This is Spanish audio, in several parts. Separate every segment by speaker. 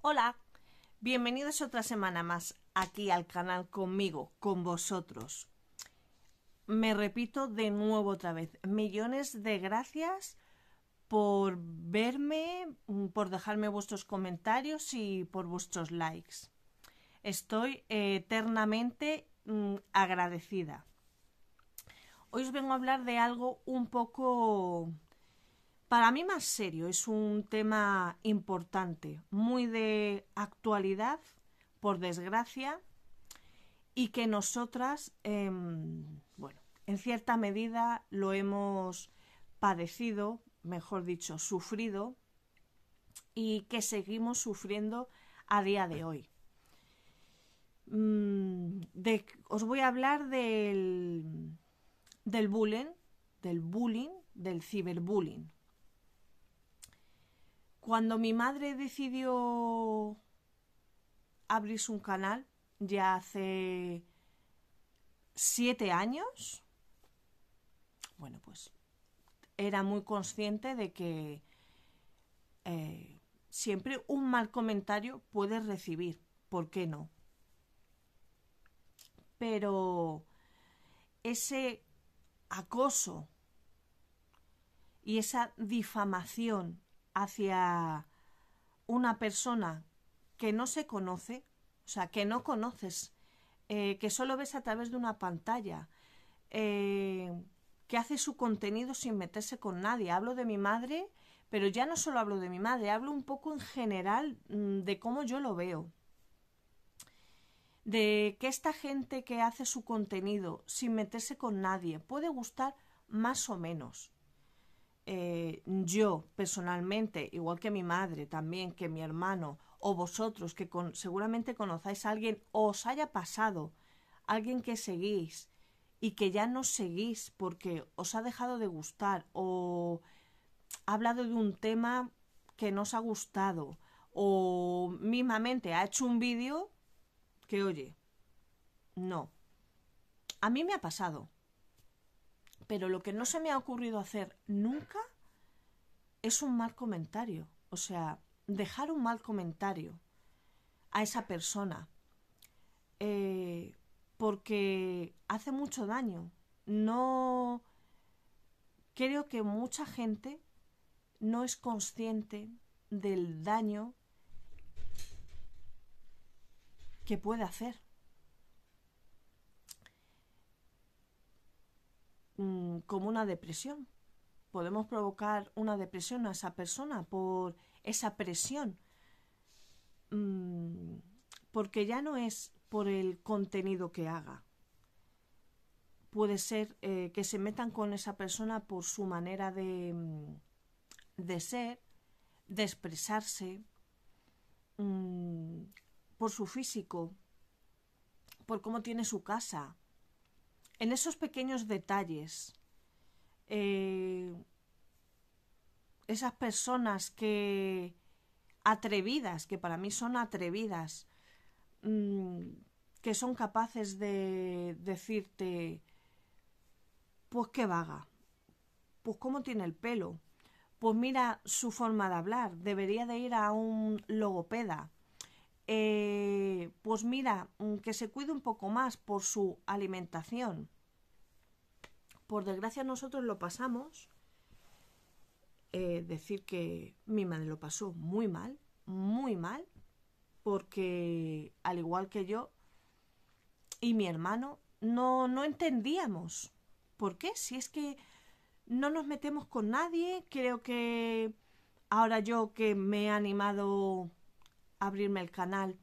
Speaker 1: Hola, bienvenidos otra semana más aquí al canal conmigo, con vosotros. Me repito de nuevo otra vez, millones de gracias por verme, mm, por dejarme vuestros comentarios y por vuestros likes. Estoy eternamente mm, agradecida. Hoy os vengo a hablar de algo un poco para mí más serio, es un tema importante, muy de actualidad, por desgracia, y que nosotras, em, bueno, en cierta medida lo hemos padecido, mejor dicho, sufrido, y que seguimos sufriendo a día de hoy. Mm, os voy a hablar del, del bullying, del bullying, del ciberbullying. Cuando mi madre decidió abrirse un canal, ya hace siete años, bueno, pues era muy consciente de que eh, siempre un mal comentario puedes recibir, ¿por qué no? Pero ese acoso y esa difamación hacia una persona que no se conoce, o sea, que no conoces, eh, que solo ves a través de una pantalla, eh, que hace su contenido sin meterse con nadie. Hablo de mi madre, pero ya no solo hablo de mi madre, hablo un poco en general mm, de cómo yo lo veo. De que esta gente que hace su contenido sin meterse con nadie puede gustar más o menos. Eh, yo personalmente, igual que mi madre también, que mi hermano, o vosotros que seguramente conozcáis a alguien o os haya pasado, alguien que seguís y que ya no seguís porque os ha dejado de gustar o ha hablado de un tema que no os ha gustado o mismamente ha hecho un vídeo que oye, no. A mí me ha pasado. Pero lo que no se me ha ocurrido hacer nunca es un mal comentario. O sea, dejar un mal comentario a esa persona. Eh, porque hace mucho daño. No. Creo que mucha gente no es consciente del daño que puede hacer. como una depresión. Podemos provocar una depresión a esa persona por esa presión, mm, porque ya no es por el contenido que haga. Puede ser eh, que se metan con esa persona por su manera de, mm, de ser, de expresarse, mm, por su físico, por cómo tiene su casa, en esos pequeños detalles eh, esas personas que atrevidas, que para mí son atrevidas, mm, que son capaces de decirte, pues qué vaga, pues cómo tiene el pelo, pues mira su forma de hablar, debería de ir a un logopeda, eh, pues mira, mm, que se cuide un poco más por su alimentación por desgracia nosotros lo pasamos, eh, decir que mi madre lo pasó muy mal, muy mal, porque al igual que yo y mi hermano, no, no entendíamos por qué, si es que no nos metemos con nadie, creo que ahora yo que me he animado a abrirme el canal,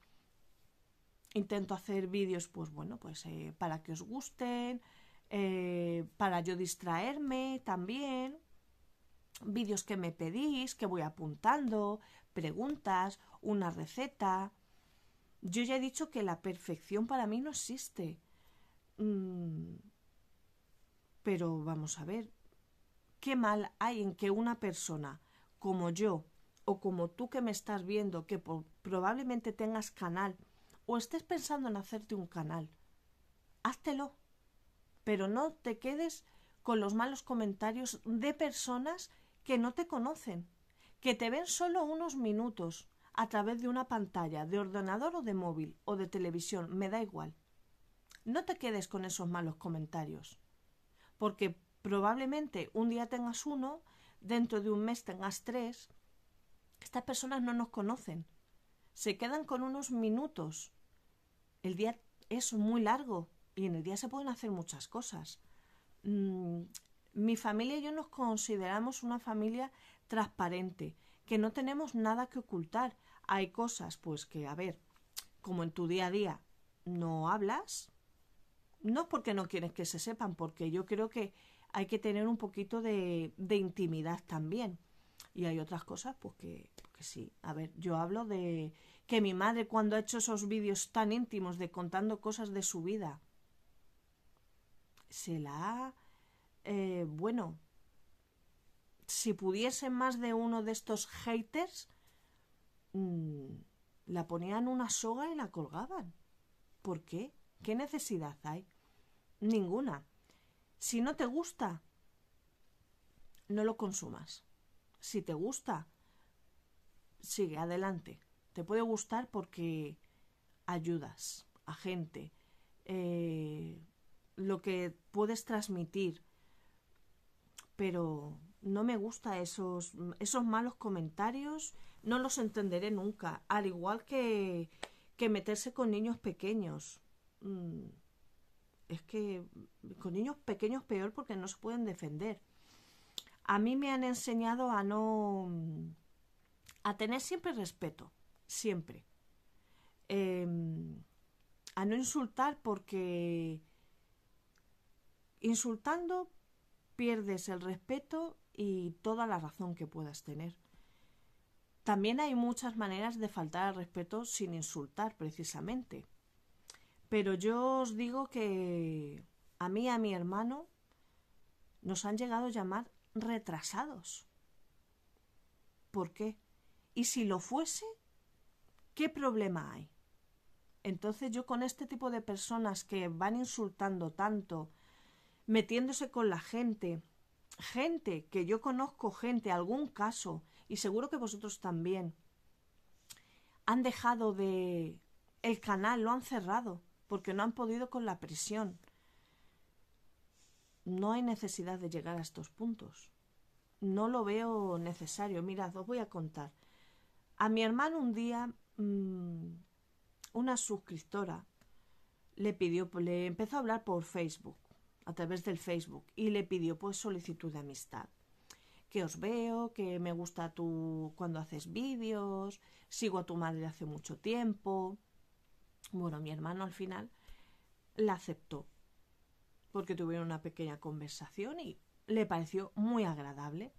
Speaker 1: intento hacer vídeos, pues bueno, pues eh, para que os gusten, eh, para yo distraerme también, vídeos que me pedís, que voy apuntando, preguntas, una receta. Yo ya he dicho que la perfección para mí no existe. Mm, pero vamos a ver, ¿qué mal hay en que una persona como yo o como tú que me estás viendo, que probablemente tengas canal o estés pensando en hacerte un canal? Háztelo pero no te quedes con los malos comentarios de personas que no te conocen, que te ven solo unos minutos a través de una pantalla, de ordenador o de móvil o de televisión, me da igual. No te quedes con esos malos comentarios, porque probablemente un día tengas uno, dentro de un mes tengas tres. Estas personas no nos conocen, se quedan con unos minutos. El día es muy largo y en el día se pueden hacer muchas cosas. Mm, mi familia y yo nos consideramos una familia transparente, que no tenemos nada que ocultar. Hay cosas, pues que, a ver, como en tu día a día no hablas, no es porque no quieres que se sepan, porque yo creo que hay que tener un poquito de, de intimidad también. Y hay otras cosas, pues que, pues, sí. A ver, yo hablo de que mi madre cuando ha hecho esos vídeos tan íntimos de contando cosas de su vida, se la Eh, bueno, si pudiese más de uno de estos haters, mm, la ponían una soga y la colgaban. ¿Por qué? ¿Qué necesidad hay? Ninguna. Si no te gusta, no lo consumas. Si te gusta, sigue adelante. Te puede gustar porque ayudas a gente, eh, lo que puedes transmitir. Pero no me gusta esos, esos malos comentarios, no los entenderé nunca, al igual que, que meterse con niños pequeños. Mm, es que con niños pequeños peor porque no se pueden defender. A mí me han enseñado a no... a tener siempre respeto, siempre. Em, a no insultar porque Insultando pierdes el respeto y toda la razón que puedas tener. También hay muchas maneras de faltar al respeto sin insultar precisamente. Pero yo os digo que a mí, y a mi hermano, nos han llegado a llamar retrasados. ¿Por qué? Y si lo fuese, ¿qué problema hay? Entonces yo con este tipo de personas que van insultando tanto metiéndose con la gente. Gente, que yo conozco gente, algún caso, y seguro que vosotros también, han dejado de... el canal, lo han cerrado, porque no han podido con la presión. No hay necesidad de llegar a estos puntos. No lo veo necesario. Mirad, os voy a contar. A mi hermano un día mm, una suscriptora le pidió, le empezó a hablar por Facebook a través del Facebook y le pidió pues solicitud de amistad. Que os veo, que me gusta tu cuando haces vídeos, sigo a tu madre hace mucho tiempo. Bueno, mi hermano al final la aceptó porque tuvieron una pequeña conversación y le pareció muy agradable.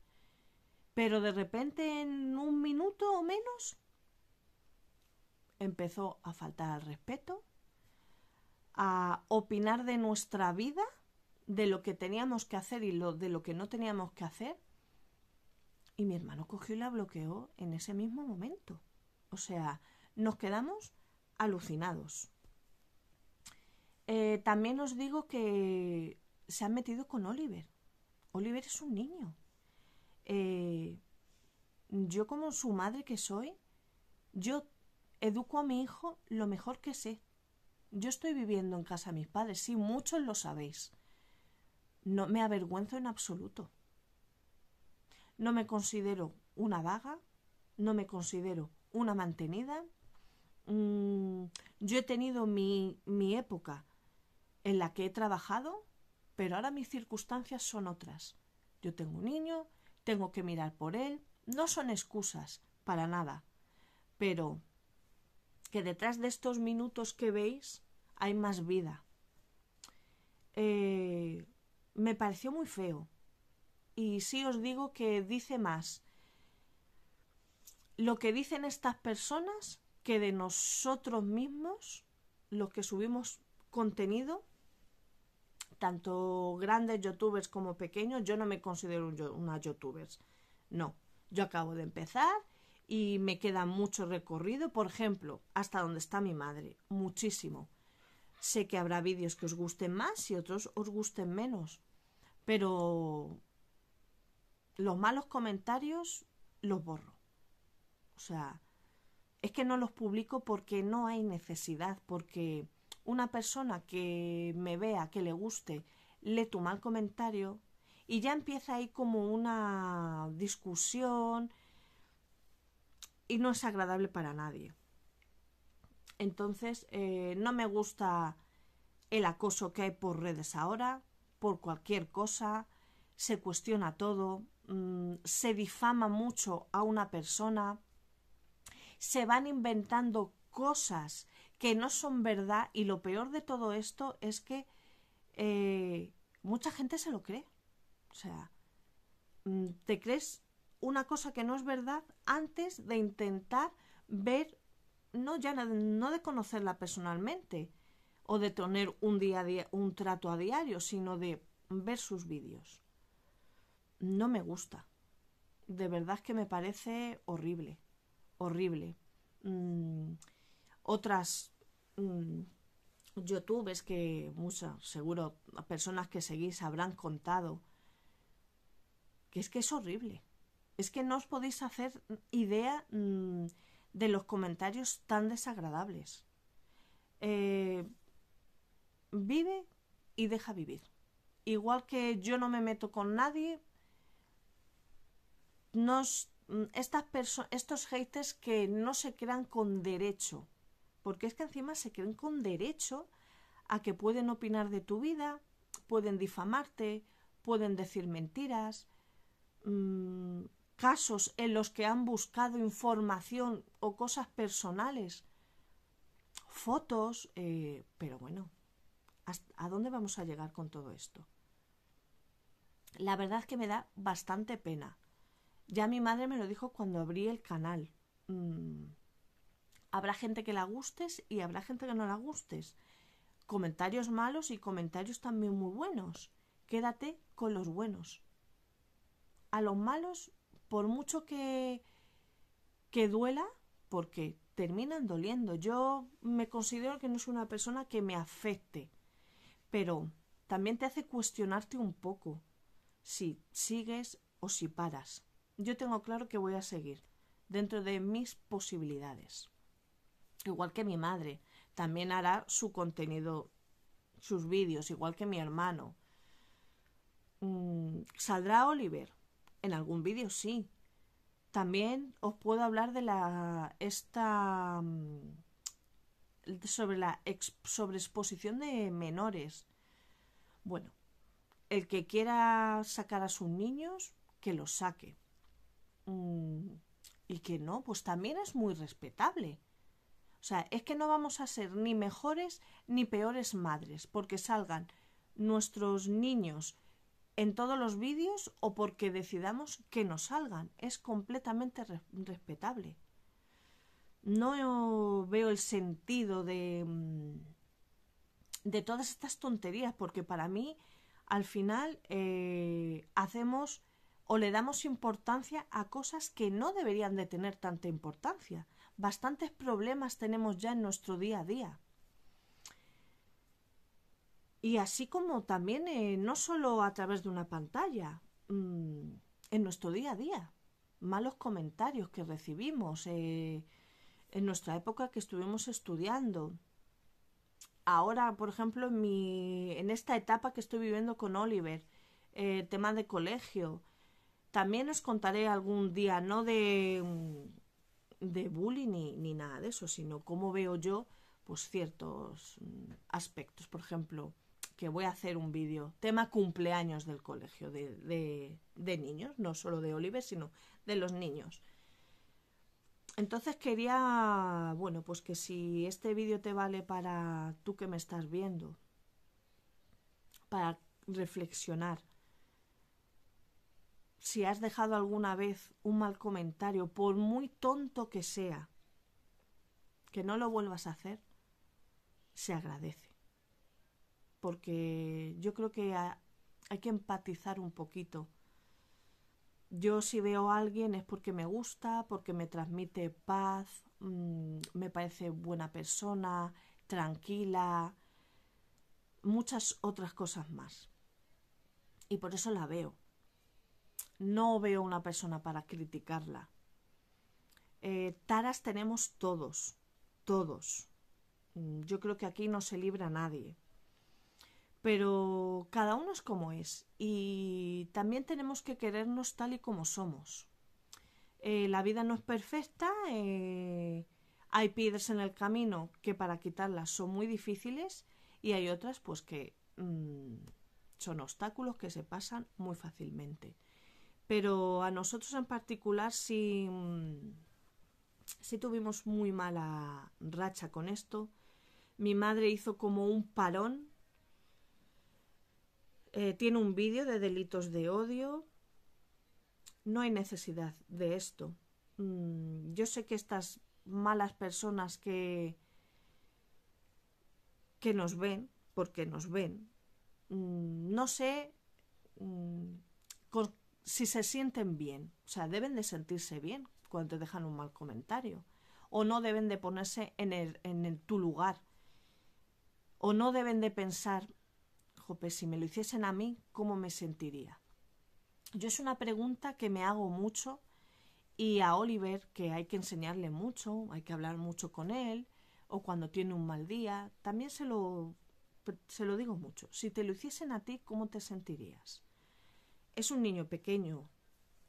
Speaker 1: Pero de repente en un minuto o menos empezó a faltar al respeto, a opinar de nuestra vida de lo que teníamos que hacer y lo, de lo que no teníamos que hacer. Y mi hermano cogió y la bloqueó en ese mismo momento. O sea, nos quedamos alucinados. Eh, también os digo que se han metido con Oliver. Oliver es un niño. Eh, yo como su madre que soy, yo educo a mi hijo lo mejor que sé. Yo estoy viviendo en casa de mis padres, sí, muchos lo sabéis no me avergüenzo en absoluto. No me considero una vaga, no me considero una mantenida. Mm, yo he tenido mi, mi época en la que he trabajado, pero ahora mis circunstancias son otras. Yo tengo un niño, tengo que mirar por él, no son excusas, para nada. Pero que detrás de estos minutos que veis hay más vida. Eh, me pareció muy feo. Y sí os digo que dice más lo que dicen estas personas que de nosotros mismos, los que subimos contenido, tanto grandes youtubers como pequeños, yo no me considero un, una youtuber. No, yo acabo de empezar y me queda mucho recorrido, por ejemplo, hasta donde está mi madre, muchísimo. Sé que habrá vídeos que os gusten más y otros os gusten menos, pero los malos comentarios los borro. O sea, es que no los publico porque no hay necesidad, porque una persona que me vea, que le guste, lee tu mal comentario y ya empieza ahí como una discusión y no es agradable para nadie. Entonces, eh, no me gusta el acoso que hay por redes ahora, por cualquier cosa, se cuestiona todo, mm, se difama mucho a una persona, se van inventando cosas que no son verdad y lo peor de todo esto es que eh, mucha gente se lo cree. O sea, mm, te crees una cosa que no es verdad antes de intentar ver no ya no de conocerla personalmente o de tener un, día a día, un trato a diario, sino de ver sus vídeos. No me gusta. De verdad que me parece horrible, horrible. Mm, otras YouTube mm, youtubers que muchas, seguro, personas que seguís habrán contado, que es que es horrible. Es que no os podéis hacer idea... Mm, de los comentarios tan desagradables. Eh, vive y deja vivir. Igual que yo no me meto con nadie, nos, estas estos haters que no se crean con derecho, porque es que encima se creen con derecho a que pueden opinar de tu vida, pueden difamarte, pueden decir mentiras. Mm, casos en los que han buscado información o cosas personales, fotos, eh, pero bueno, ¿a dónde vamos a llegar con todo esto? La verdad es que me da bastante pena. Ya mi madre me lo dijo cuando abrí el canal. Mm, habrá gente que la gustes y habrá gente que no la gustes. Comentarios malos y comentarios también muy buenos. Quédate con los buenos. A los malos por mucho que, que duela, porque terminan doliendo. Yo me considero que no soy una persona que me afecte, pero también te hace cuestionarte un poco si sigues o si paras. Yo tengo claro que voy a seguir dentro de mis posibilidades. Igual que mi madre, también hará su contenido, sus vídeos, igual que mi hermano. Mm, saldrá Oliver, en algún vídeo sí. También os puedo hablar de la esta mm, sobre la Sobre exposición de menores. Bueno, el que quiera sacar a sus niños, que los saque. Mm, y que no, pues también es muy respetable. O sea, es que no vamos a ser ni mejores ni peores madres, porque salgan nuestros niños en todos los vídeos o porque decidamos que nos salgan. Es completamente respetable. No veo el sentido de, mm, de todas estas tonterías, porque para mí, al final, eh, hacemos o le damos importancia a cosas que no deberían de tener tanta importancia. Bastantes problemas tenemos ya en nuestro día a día. Y así como también eh, no solo a través de una pantalla, mm, en nuestro día a día, malos comentarios que recibimos eh, en nuestra época que estuvimos estudiando. Ahora, por ejemplo, en, mi, en esta etapa que estoy viviendo con Oliver, eh, tema de colegio, también os contaré algún día, no de, mm, de bullying ni, nada de eso, sino cómo veo yo pues ciertos mm, aspectos. Por ejemplo, que voy a hacer un vídeo, tema cumpleaños del colegio, de, de, de niños, no solo de Oliver, sino de los niños. Entonces quería, bueno, pues que si este vídeo te vale para tú que me estás viendo, para reflexionar, si has dejado alguna vez un mal comentario, por muy tonto que sea, que no lo vuelvas a hacer, se agradece porque yo creo que hay que empatizar un poquito. Yo si veo a alguien es porque me gusta, porque me transmite paz, mm, me parece buena persona, tranquila, muchas otras cosas más. Y por eso la veo. No veo una persona para criticarla. Eh, taras tenemos todos, todos. Mm, yo creo que aquí no se libra nadie pero cada uno es como es y también tenemos que querernos tal y como somos. Eh, la vida no es perfecta, eh, hay piedras en el camino que para quitarlas son muy difíciles y hay otras pues que mm, son obstáculos que se pasan muy fácilmente. Pero a nosotros en particular si mm, sí tuvimos muy mala racha con esto. Mi madre hizo como un parón eh, tiene un vídeo de delitos de odio. No hay necesidad de esto. Mm, yo sé que estas malas personas que, que nos ven, porque nos ven, mm, no sé mm, si se sienten bien. O sea, deben de sentirse bien cuando te dejan un mal comentario. O no deben de ponerse en, el, en tu lugar. O no deben de pensar, pues si me lo hiciesen a mí, ¿cómo me sentiría? Yo es una pregunta que me hago mucho y a Oliver, que hay que enseñarle mucho, hay que hablar mucho con él, o cuando tiene un mal día, también se lo, se lo digo mucho. Si te lo hiciesen a ti, ¿cómo te sentirías? Es un niño pequeño,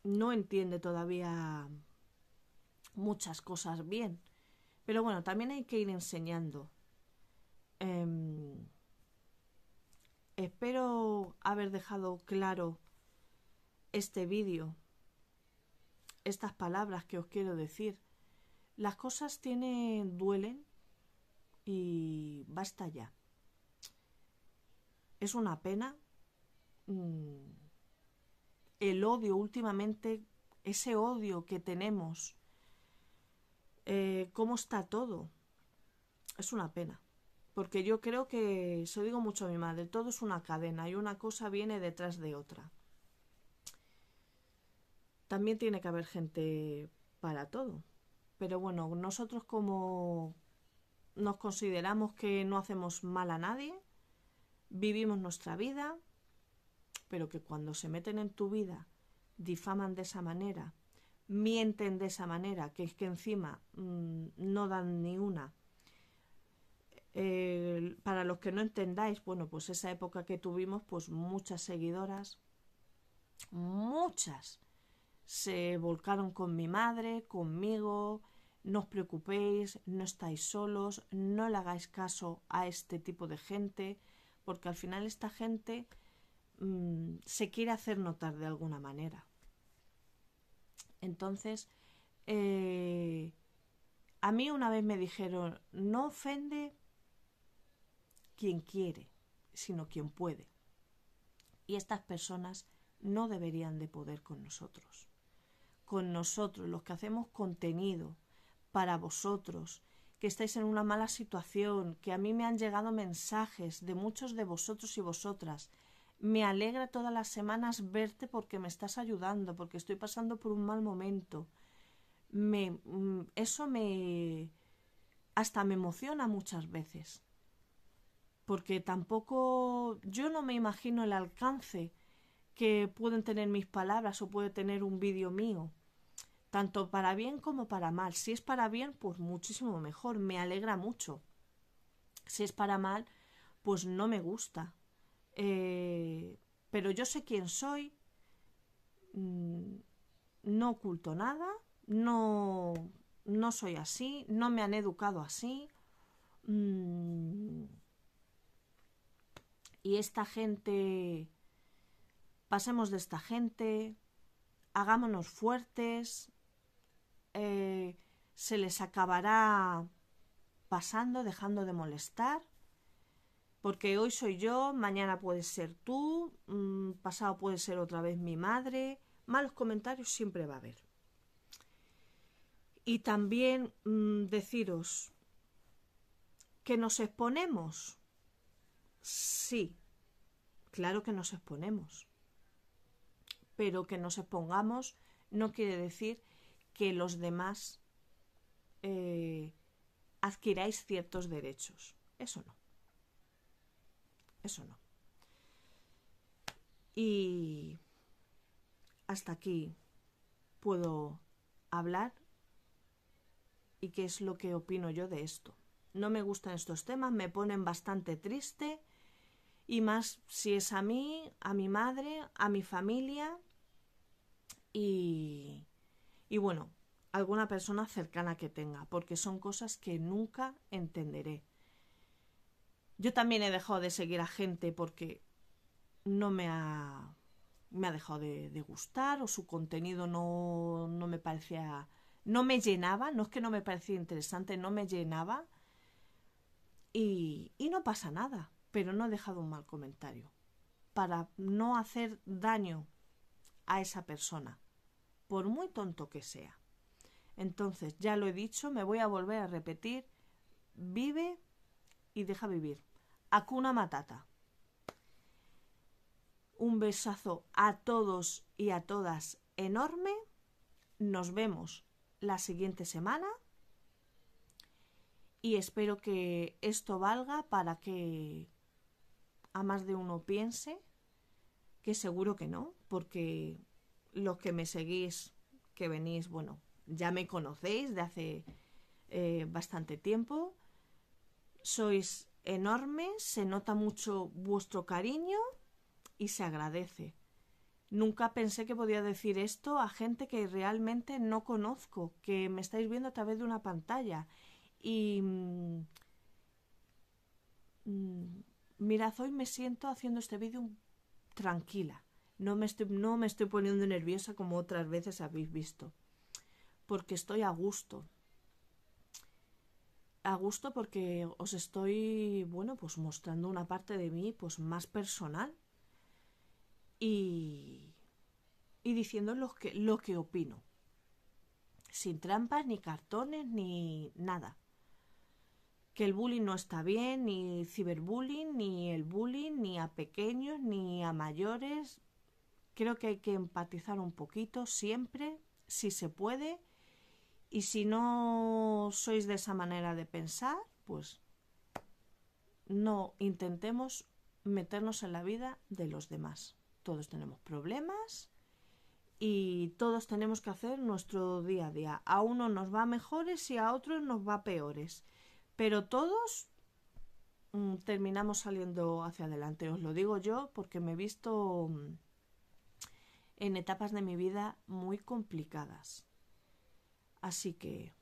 Speaker 1: no entiende todavía muchas cosas bien, pero bueno, también hay que ir enseñando. Em, Espero haber dejado claro este vídeo, estas palabras que os quiero decir. Las cosas tienen, duelen y basta ya. Es una pena. Mm, el odio últimamente, ese odio que tenemos, eh, cómo está todo, es una pena porque yo creo que, se digo mucho a mi madre, todo es una cadena y una cosa viene detrás de otra. También tiene que haber gente para todo. Pero bueno, nosotros como nos consideramos que no hacemos mal a nadie, vivimos nuestra vida, pero que cuando se meten en tu vida, difaman de esa manera, mienten de esa manera, que es que encima mm, no dan ni una para los que no entendáis, bueno, pues esa época que tuvimos, pues muchas seguidoras, muchas, se volcaron con mi madre, conmigo, no os preocupéis, no estáis solos, no le hagáis caso a este tipo de gente, porque al final esta gente mm, se quiere hacer notar de alguna manera. Entonces, eh, a mí una vez me dijeron, no ofende quien quiere, sino quien puede. Y estas personas no deberían de poder con nosotros. Con nosotros, los que hacemos contenido para vosotros, que estáis en una mala situación, que a mí me han llegado mensajes de muchos de vosotros y vosotras. Me alegra todas las semanas verte porque me estás ayudando, porque estoy pasando por un mal momento. Me, mm, eso me hasta me emociona muchas veces porque tampoco yo no me imagino el alcance que pueden tener mis palabras o puede tener un vídeo mío, tanto para bien como para mal. Si es para bien, pues muchísimo mejor, me alegra mucho. Si es para mal, pues no me gusta. Eh, pero yo sé quién soy, mm, no oculto nada, no, no soy así, no me han educado así. Mm, y esta gente, pasemos de esta gente, hagámonos fuertes, eh, se les acabará pasando, dejando de molestar, porque hoy soy yo, mañana puedes ser tú, mm, pasado puede ser otra vez mi madre, malos comentarios siempre va a haber. Y también mm, deciros que nos exponemos Sí, claro que nos exponemos, pero que nos expongamos no quiere decir que los demás eh, adquiráis ciertos derechos. Eso no. Eso no. Y hasta aquí puedo hablar y qué es lo que opino yo de esto. No me gustan estos temas, me ponen bastante triste y más si es a mí, a mi madre, a mi familia y, y bueno, alguna persona cercana que tenga, porque son cosas que nunca entenderé. Yo también he dejado de seguir a gente porque no me ha, me ha dejado de, gustar o su contenido no, no me parecía, no me llenaba, no es que no me parecía interesante, no me llenaba y, y no pasa nada pero no he dejado un mal comentario para no hacer daño a esa persona, por muy tonto que sea. Entonces, ya lo he dicho, me voy a volver a repetir, vive y deja vivir. Acuna Matata. Un besazo a todos y a todas enorme. Nos vemos la siguiente semana y espero que esto valga para que a más de uno piense que seguro que no, porque los que me seguís, que venís, bueno, ya me conocéis de hace eh, bastante tiempo, sois enormes, se nota mucho vuestro cariño y se agradece. Nunca pensé que podía decir esto a gente que realmente no conozco, que me estáis viendo a través de una pantalla. Y... Mm, mm, mirad, hoy me siento haciendo este vídeo tranquila. No me, estoy, no me estoy poniendo nerviosa como otras veces habéis visto. Porque estoy a gusto. A gusto porque os estoy, bueno, pues mostrando una parte de mí pues más personal. Y, y diciendo lo que, lo que opino. Sin trampas, ni cartones, ni nada que el bullying no está bien, ni ciberbullying, ni el bullying, ni a pequeños, ni a mayores. Creo que hay que empatizar un poquito siempre, si se puede. Y si no sois de esa manera de pensar, pues no intentemos meternos en la vida de los demás. Todos tenemos problemas y todos tenemos que hacer nuestro día a día. A uno nos va mejores y a otros nos va peores pero todos mm, terminamos saliendo hacia adelante. Os lo digo yo porque me he visto mm, en etapas de mi vida muy complicadas. Así que,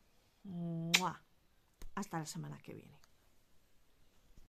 Speaker 1: hasta la semana que viene.